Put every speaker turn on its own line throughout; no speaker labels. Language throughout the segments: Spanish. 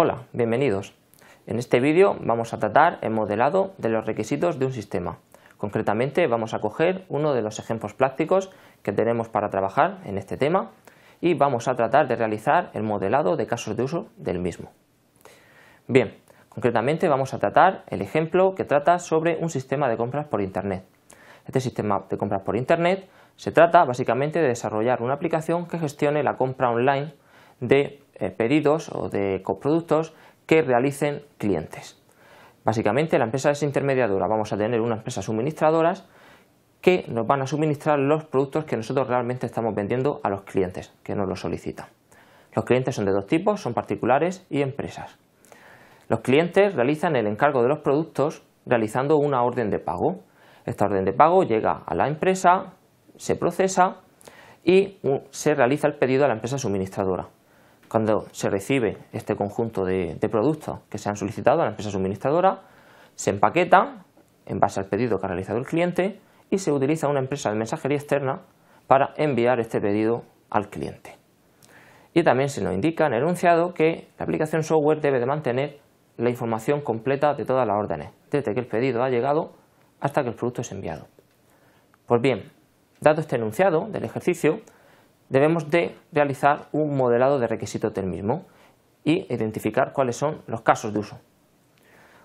Hola, bienvenidos. En este vídeo vamos a tratar el modelado de los requisitos de un sistema. Concretamente vamos a coger uno de los ejemplos prácticos que tenemos para trabajar en este tema y vamos a tratar de realizar el modelado de casos de uso del mismo. Bien, concretamente vamos a tratar el ejemplo que trata sobre un sistema de compras por Internet. Este sistema de compras por Internet se trata básicamente de desarrollar una aplicación que gestione la compra online de eh, pedidos o de coproductos que realicen clientes. Básicamente la empresa es intermediadora, vamos a tener unas empresas suministradoras que nos van a suministrar los productos que nosotros realmente estamos vendiendo a los clientes que nos los solicitan. Los clientes son de dos tipos, son particulares y empresas. Los clientes realizan el encargo de los productos realizando una orden de pago. Esta orden de pago llega a la empresa, se procesa y se realiza el pedido a la empresa suministradora. Cuando se recibe este conjunto de, productos que se han solicitado a la empresa suministradora, se empaqueta en base al pedido que ha realizado el cliente y se utiliza una empresa de mensajería externa para enviar este pedido al cliente. Y también se nos indica en el enunciado que la aplicación software debe de mantener la información completa de todas las órdenes, desde que el pedido ha llegado hasta que el producto es enviado. Pues bien, dado este enunciado del ejercicio, debemos de realizar un modelado de requisitos del mismo y identificar cuáles son los casos de uso.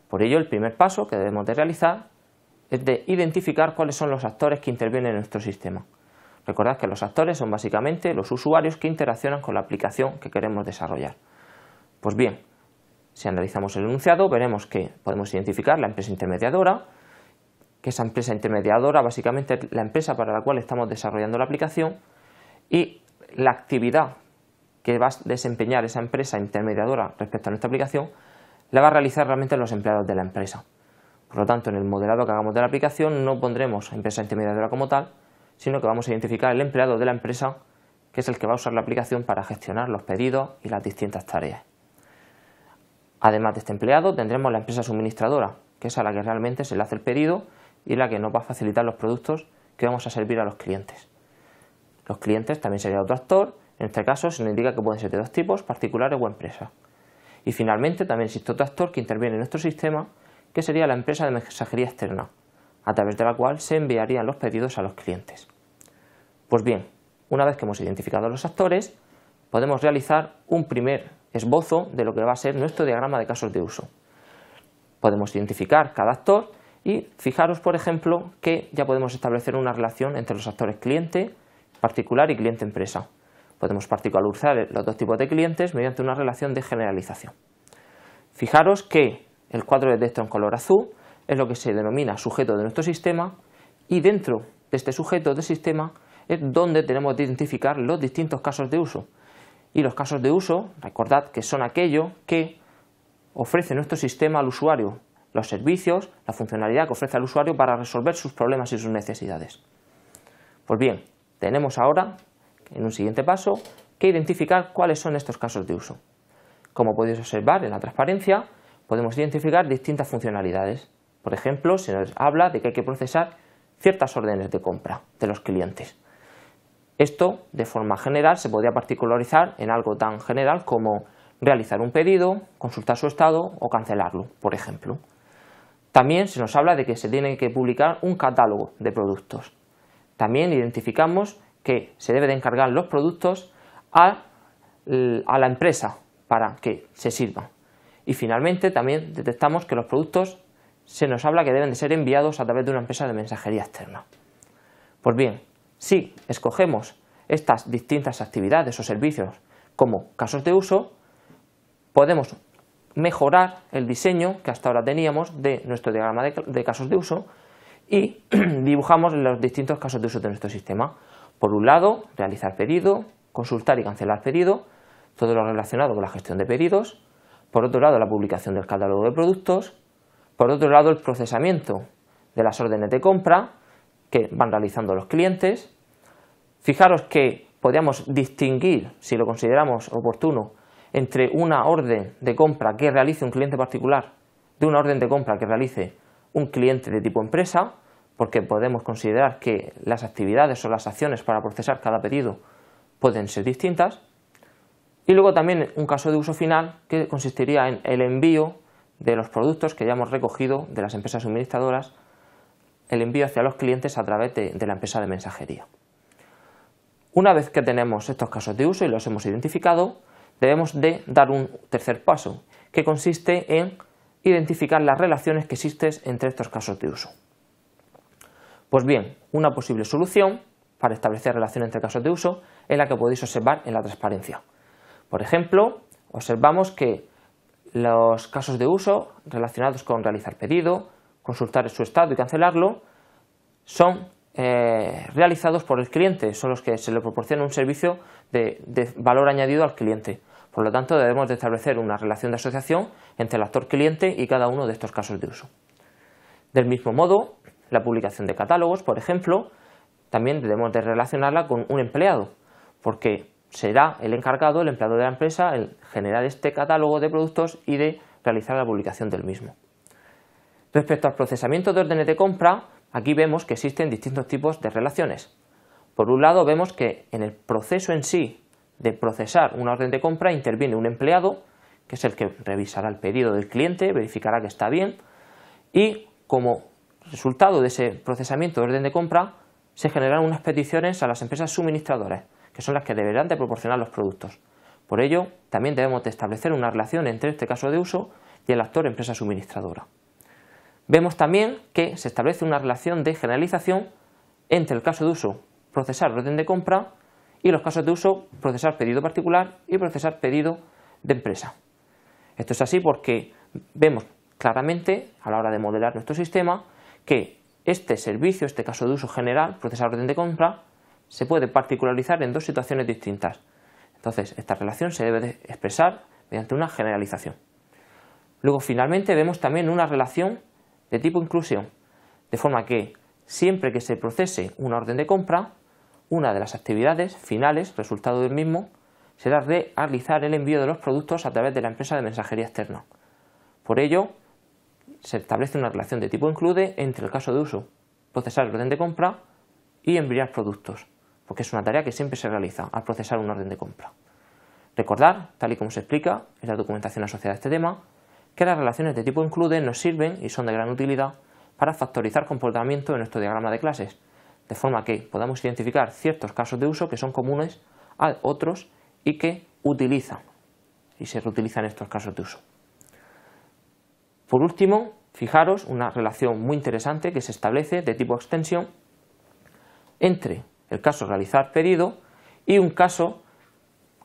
Por ello, el primer paso que debemos de realizar es de identificar cuáles son los actores que intervienen en nuestro sistema. Recordad que los actores son básicamente los usuarios que interaccionan con la aplicación que queremos desarrollar. Pues bien, si analizamos el enunciado veremos que podemos identificar la empresa intermediadora, que esa empresa intermediadora básicamente es la empresa para la cual estamos desarrollando la aplicación, y la actividad que va a desempeñar esa empresa intermediadora respecto a nuestra aplicación la va a realizar realmente los empleados de la empresa. Por lo tanto, en el modelado que hagamos de la aplicación no pondremos empresa intermediadora como tal, sino que vamos a identificar el empleado de la empresa que es el que va a usar la aplicación para gestionar los pedidos y las distintas tareas. Además de este empleado, tendremos la empresa suministradora, que es a la que realmente se le hace el pedido y la que nos va a facilitar los productos que vamos a servir a los clientes. Los clientes también sería otro actor, en este caso se nos indica que pueden ser de dos tipos, particulares o empresas. Y finalmente también existe otro actor que interviene en nuestro sistema, que sería la empresa de mensajería externa, a través de la cual se enviarían los pedidos a los clientes. Pues bien, una vez que hemos identificado los actores, podemos realizar un primer esbozo de lo que va a ser nuestro diagrama de casos de uso. Podemos identificar cada actor y fijaros, por ejemplo, que ya podemos establecer una relación entre los actores cliente, particular y cliente empresa. Podemos particularizar los dos tipos de clientes mediante una relación de generalización. Fijaros que el cuadro de texto en color azul es lo que se denomina sujeto de nuestro sistema y dentro de este sujeto de sistema es donde tenemos que identificar los distintos casos de uso. Y los casos de uso, recordad que son aquellos que ofrece nuestro sistema al usuario, los servicios, la funcionalidad que ofrece al usuario para resolver sus problemas y sus necesidades. Pues bien, tenemos ahora, en un siguiente paso, que identificar cuáles son estos casos de uso. Como podéis observar en la transparencia, podemos identificar distintas funcionalidades. Por ejemplo, se nos habla de que hay que procesar ciertas órdenes de compra de los clientes. Esto, de forma general, se podría particularizar en algo tan general como realizar un pedido, consultar su estado o cancelarlo, por ejemplo. También se nos habla de que se tiene que publicar un catálogo de productos. También identificamos que se deben de encargar los productos a, a la empresa para que se sirvan. Y finalmente también detectamos que los productos se nos habla que deben de ser enviados a través de una empresa de mensajería externa. Pues bien, si escogemos estas distintas actividades o servicios como casos de uso, podemos mejorar el diseño que hasta ahora teníamos de nuestro diagrama de, casos de uso y dibujamos los distintos casos de uso de nuestro sistema. Por un lado, realizar pedido, consultar y cancelar pedido, todo lo relacionado con la gestión de pedidos. Por otro lado, la publicación del catálogo de productos. Por otro lado, el procesamiento de las órdenes de compra que van realizando los clientes. Fijaros que podríamos distinguir, si lo consideramos oportuno, entre una orden de compra que realice un cliente particular de una orden de compra que realice un cliente de tipo empresa, porque podemos considerar que las actividades o las acciones para procesar cada pedido pueden ser distintas. Y luego también un caso de uso final que consistiría en el envío de los productos que ya hemos recogido de las empresas suministradoras, el envío hacia los clientes a través de, la empresa de mensajería. Una vez que tenemos estos casos de uso y los hemos identificado, debemos de dar un tercer paso, que consiste en identificar las relaciones que existen entre estos casos de uso. Pues bien, una posible solución para establecer relación entre casos de uso es la que podéis observar en la transparencia. Por ejemplo, observamos que los casos de uso relacionados con realizar pedido, consultar su estado y cancelarlo, son eh, realizados por el cliente, son los que se le proporciona un servicio de valor añadido al cliente. Por lo tanto, debemos de establecer una relación de asociación entre el actor cliente y cada uno de estos casos de uso. Del mismo modo, la publicación de catálogos, por ejemplo, también debemos de relacionarla con un empleado, porque será el encargado, el empleado de la empresa, el generar este catálogo de productos y de realizar la publicación del mismo. Respecto al procesamiento de órdenes de compra, aquí vemos que existen distintos tipos de relaciones. Por un lado, vemos que en el proceso en sí de procesar una orden de compra interviene un empleado, que es el que revisará el pedido del cliente, verificará que está bien y como resultado de ese procesamiento de orden de compra se generarán unas peticiones a las empresas suministradoras, que son las que deberán de proporcionar los productos. Por ello, también debemos de establecer una relación entre este caso de uso y el actor empresa suministradora. Vemos también que se establece una relación de generalización entre el caso de uso procesar orden de compra y los casos de uso procesar pedido particular y procesar pedido de empresa. Esto es así porque vemos claramente a la hora de modelar nuestro sistema que este servicio, este caso de uso general, procesar orden de compra, se puede particularizar en dos situaciones distintas. Entonces, esta relación se debe expresar mediante una generalización. Luego, finalmente, vemos también una relación de tipo inclusión, de forma que siempre que se procese una orden de compra, una de las actividades finales, resultado del mismo, será realizar el envío de los productos a través de la empresa de mensajería externa. Por ello, se establece una relación de tipo include entre el caso de uso, procesar el orden de compra y enviar productos, porque es una tarea que siempre se realiza al procesar un orden de compra. Recordar, tal y como se explica en la documentación asociada a este tema, que las relaciones de tipo include nos sirven y son de gran utilidad para factorizar comportamiento en nuestro diagrama de clases, de forma que podamos identificar ciertos casos de uso que son comunes a otros y que utilizan y se reutilizan estos casos de uso. Por último, fijaros una relación muy interesante que se establece de tipo extensión entre el caso realizar pedido y un caso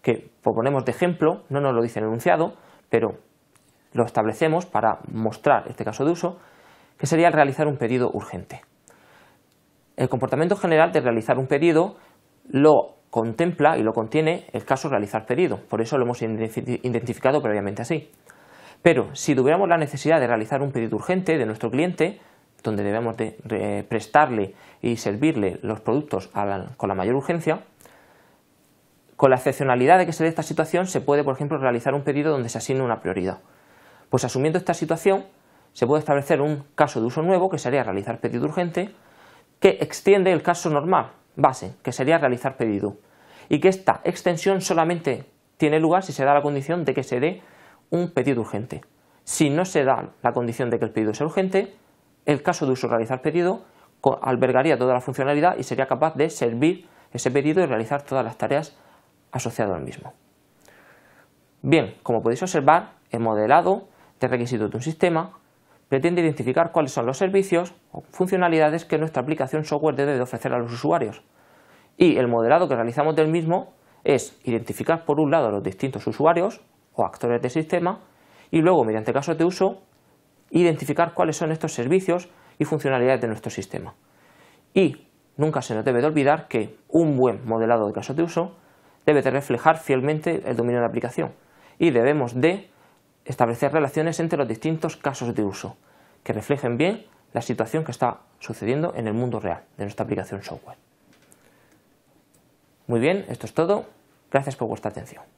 que proponemos de ejemplo, no nos lo dice el enunciado, pero lo establecemos para mostrar este caso de uso, que sería realizar un pedido urgente. El comportamiento general de realizar un pedido lo contempla y lo contiene el caso realizar pedido, por eso lo hemos identificado previamente así. Pero si tuviéramos la necesidad de realizar un pedido urgente de nuestro cliente, donde debemos prestarle y servirle los productos con la mayor urgencia, con la excepcionalidad de que se dé esta situación, se puede, por ejemplo, realizar un pedido donde se asigne una prioridad. Pues asumiendo esta situación, se puede establecer un caso de uso nuevo, que sería realizar pedido urgente, que extiende el caso normal, base, que sería realizar pedido, y que esta extensión solamente tiene lugar si se da la condición de que se dé un pedido urgente. Si no se da la condición de que el pedido sea urgente, el caso de uso realizar pedido albergaría toda la funcionalidad y sería capaz de servir ese pedido y realizar todas las tareas asociadas al mismo. Bien, como podéis observar, el modelado de este requisitos de un sistema pretende identificar cuáles son los servicios o funcionalidades que nuestra aplicación software debe ofrecer a los usuarios. Y el modelado que realizamos del mismo es identificar por un lado los distintos usuarios o actores del sistema y luego mediante casos de uso identificar cuáles son estos servicios y funcionalidades de nuestro sistema. Y nunca se nos debe de olvidar que un buen modelado de casos de uso debe de reflejar fielmente el dominio de la aplicación y debemos de establecer relaciones entre los distintos casos de uso que reflejen bien la situación que está sucediendo en el mundo real de nuestra aplicación software. Muy bien, esto es todo. Gracias por vuestra atención.